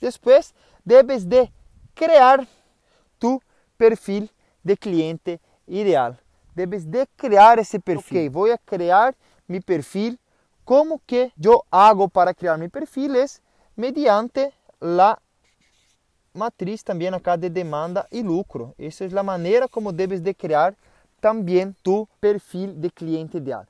Después debes de crear tu perfil de cliente ideal. Debes de crear ese perfil. voy a crear mi perfil. ¿Cómo que yo hago para crear mi perfil? Es mediante la matriz también acá de demanda y lucro. Esa es la manera como debes de crear también tu perfil de cliente ideal.